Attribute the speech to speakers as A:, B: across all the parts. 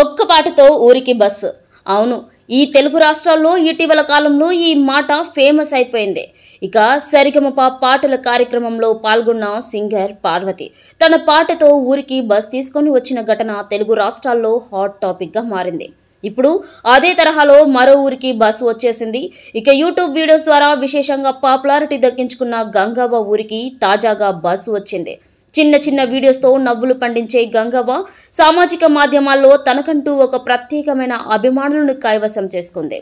A: ఒక్కపాటితో ఊరికి బస్సు అవును ఈ తెలుగు రాష్ట్రాల్లో ఇటీవల కాలంలో ఈ మాట ఫేమస్ అయిపోయింది ఇక సరిగమప పాటల కార్యక్రమంలో పాల్గొన్న సింగర్ పార్వతి తన పాటతో ఊరికి బస్ తీసుకొని వచ్చిన ఘటన తెలుగు రాష్ట్రాల్లో హాట్ టాపిక్గా మారింది ఇప్పుడు అదే తరహాలో మరో ఊరికి బస్సు వచ్చేసింది ఇక యూట్యూబ్ వీడియోస్ ద్వారా విశేషంగా పాపులారిటీ దక్కించుకున్న గంగాబా ఊరికి తాజాగా బస్సు వచ్చింది చిన్న చిన్న వీడియోస్తో నవ్వులు పండించే గంగవ్వ సామాజిక మాధ్యమాల్లో తనకంటూ ఒక ప్రత్యేకమైన అభిమానులను కైవసం చేసుకుంది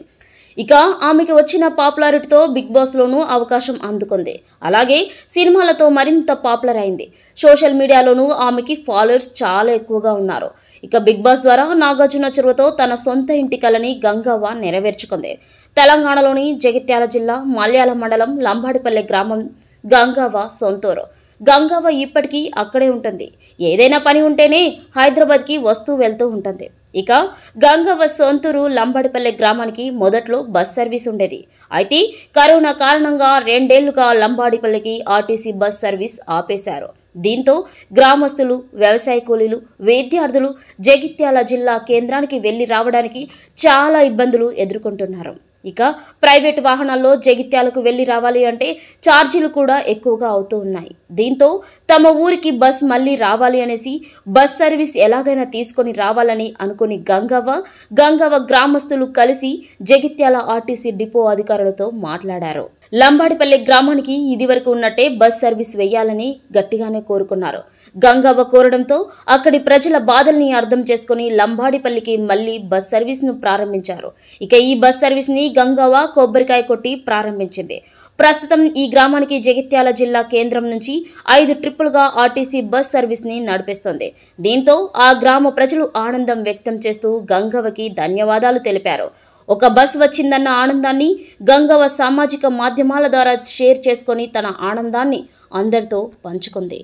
A: ఇక ఆమెకి వచ్చిన పాపులారిటీతో బిగ్ బాస్లోనూ అవకాశం అందుకుంది అలాగే సినిమాలతో మరింత పాపులర్ అయింది సోషల్ మీడియాలోనూ ఆమెకి ఫాలోవర్స్ చాలా ఎక్కువగా ఉన్నారు ఇక బిగ్ బాస్ ద్వారా నాగార్జున చెరువుతో తన సొంత ఇంటి కలని గంగవ్వ నెరవేర్చుకుంది తెలంగాణలోని జగిత్యాల జిల్లా మల్యాల మండలం లంబాడిపల్లె గ్రామం గంగవ్వ సొంతూరు గంగవ్వ ఇప్పటికీ అక్కడే ఉంటుంది ఏదైనా పని ఉంటేనే హైదరాబాద్కి వస్తూ వెళ్తూ ఉంటుంది ఇక గంగవ్వ సొంతూరు లంబడిపల్లె గ్రామానికి మొదట్లో బస్ సర్వీస్ ఉండేది అయితే కరోనా కారణంగా రెండేళ్లుగా లంబాడిపల్లెకి ఆర్టీసీ బస్ సర్వీస్ ఆపేశారు దీంతో గ్రామస్తులు వ్యవసాయ కూలీలు విద్యార్థులు జగిత్యాల జిల్లా కేంద్రానికి వెళ్లి రావడానికి చాలా ఇబ్బందులు ఎదుర్కొంటున్నారు ఇక ప్రైవేట్ వాహనాల్లో జగిత్యాలకు వెళ్ళి రావాలి అంటే ఛార్జీలు కూడా ఎక్కువగా అవుతూ ఉన్నాయి దీంతో తమ ఊరికి బస్ మళ్ళీ రావాలి అనేసి బస్ సర్వీస్ ఎలాగైనా తీసుకొని రావాలని అనుకుని గంగవ్వ గంగవ్వ గ్రామస్తులు కలిసి జగిత్యాల ఆర్టీసీ డిపో అధికారులతో మాట్లాడారు లంబాడిపల్లె గ్రామానికి ఇదివరకు ఉన్నట్టే బస్ సర్వీస్ వేయాలని గట్టిగానే కోరుకున్నారు గంగవ్వ కోరడంతో అక్కడి ప్రజల బాధల్ని అర్థం చేసుకుని లంబాడిపల్లికి మళ్లీ బస్ సర్వీస్ను ప్రారంభించారు ఇక ఈ బస్ సర్వీస్ని గంగవ్వ కొబ్బరికాయ కొట్టి ప్రారంభించింది ప్రస్తుతం ఈ గ్రామానికి జగిత్యాల జిల్లా కేంద్రం నుంచి ఐదు ట్రిప్పులుగా ఆర్టీసీ బస్ సర్వీస్ని నడిపిస్తోంది దీంతో ఆ గ్రామ ప్రజలు ఆనందం వ్యక్తం చేస్తూ గంగవకి ధన్యవాదాలు తెలిపారు ఒక బస్ వచ్చిందన్న ఆనందాన్ని గంగవ సామాజిక మాధ్యమాల ద్వారా షేర్ చేసుకొని తన ఆనందాన్ని అందరితో పంచుకుంది